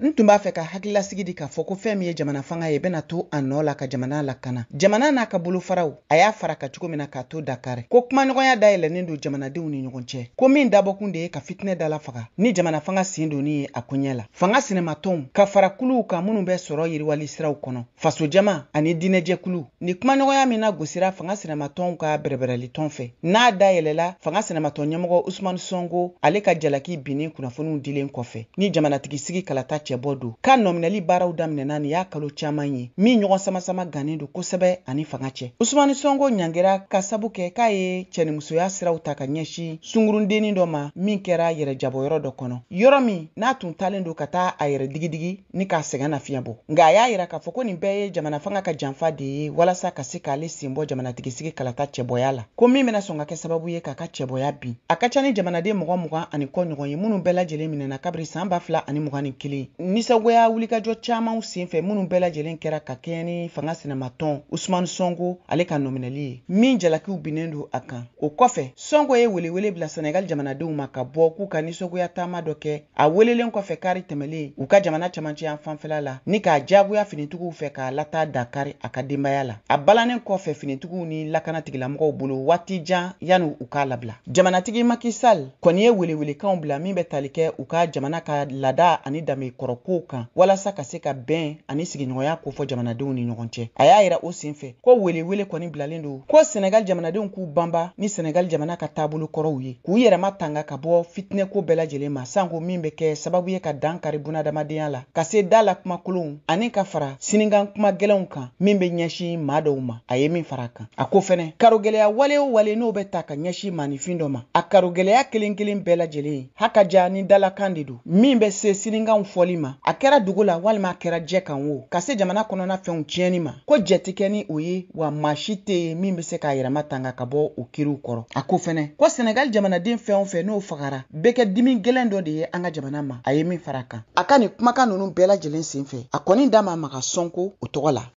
n tun b'a fɛ ka hakililasigi di k'a fɔ ko fɛɛn min ye jamana fanga ye bena to a nɔ la ka jamana lakana jamana n'a ka bolofaraw a y'a fara ka cogo min na k'a to dakari ko kumaɲɔgɔnya dayɛlɛnnin don jamanadenw ni ɲɔgɔn cɛ ko min dabɔkun de ye ka fitinɛ dala faga ni jamana fanga sen donni ye a koɲɛ la fanga sinamatɔnw ka fara kan minnw bɛ sɔrɔ yiriwali siraw kɔnɔ fasojama ani dinɛjɛkulu ni kumaɲɔgɔnya min na gosira fanga sinamatɔnw ka bɛrɛbɛrɛlitɔn fɛ n'a dayɛlɛla fanga sinamatɔn ɲɛmɔgɔ usumani sɔngo ale ka jalaki binnin kunnafoniw dilen kɔfɛ ni jamanatigisigi kalata cɛbɔ don ka nɔminɛli baaraw daminɛna nin y'a kalo caaman ye min ɲɔgɔn samasama gannen don kosɛbɛ ani fanga cɛ usumani sɔngo ɲangera ka sabu kɛ k'a ye cɛnimusoya siraw ta ka ɲɛsi sungurundennin dɔ ma min kɛra yɛrɛjabɔyɔrɔ dɔ kɔnɔ yɔrɔ min n'a tun talen do ka taa a yɛrɛ digidigi ni k'a sɛgɛn fiɲɛ bɔ nka a y'a yira k'a fɔ ko nin bɛɛ ye jamana fanga ka janfa de ye walasa ka se k'ale sen bɔ jamanatigisigi kalata cɛbɔya la ko min bena sɔn ka kɛ sababu ye k'a ka cɛbɔya bin a ka ca ni jamanaden mɔgɔ mugan ani kɔ ɲɔgɔn ye minw bɛɛ lajɛlen minɛna kabiri saan b'a fila ani mugan ni kelen nisagoya wulikajɔ caamanw sen fɛ minnw bɛɛ lajɛlen kɛra ka kɛɲɛ ni fanga sinamatɔn usumani sɔngo ale ka nɔminɛli ye min jalakiw binnen do a kan o kɔfɛ sɔngo ye welewele bila senegali jamanadenw ma ka bɔ k'u ka ninsɔgoya taama dɔ kɛ a welelen kɔfɛ kari tɛmɛlen u ka jamana camacɛya fanfɛla la ni k'a jaagoya finitigiw fɛ k'a lataa dakari a ka denbaya la a balanin kɔfɛ finitigiw ni lakana bolo waati jan yani u k'a labila jamanatigi makisal kɔni ye welewelekanw bila min bɛ tali kɛ u ka jamana ka lada ani dame kɔrɔ kow kan walasa ka se ka bɛn ani sigiɲɔgɔnya kofɔ jamanadenw ni ɲɔgɔn cɛ a y'a yira o sen fɛ ko welewele kɔni bilalen do ko senegal jamanadenw k'u banba ni senegal jamana ka taabolo kɔrɔw ye k'u yɛrɛma tanga ka bɔ fitinɛko bɛɛ lajɛlen ma sanko min be kɛ sababu ye ka dan kari bunadamadenya la ka se da la kumakolonw ani ka fara sinikan kuma gwɛlɛnw kan min be ɲɛsi ma dɔw ma a ye min fara kan a ko fɛnɛ karogɛlɛya wale o wale n'o bɛ ta ka ɲɛsi manifin dɔ ma a karogɛlɛya kelen kelen bɛɛ lajɛlen hakaja ni dalakan de min bɛ se sininga fɔli koli ma a kɛra dugu la walima a kɛra jɛ kan wo ka se jamana kɔnɔna fɛnw tiɲɛni ma ko jɛ tɛ kɛ ni o ye wa maa si tɛ ye min be se k'a yɛrɛma tanga ka bɔ o kiriw kɔrɔ a ko fɛnɛ ko senegali jamanaden fɛn o fɛ n'o fagara bɛɛ kɛ dimi gwɛlɛn dɔ de ye an ka jamana ma a ye min fara kan a ka nin kumakan nunu bɛɛ lajɛlen sen fɛ a kɔni da ma maga sɔnko o tɔgɔ la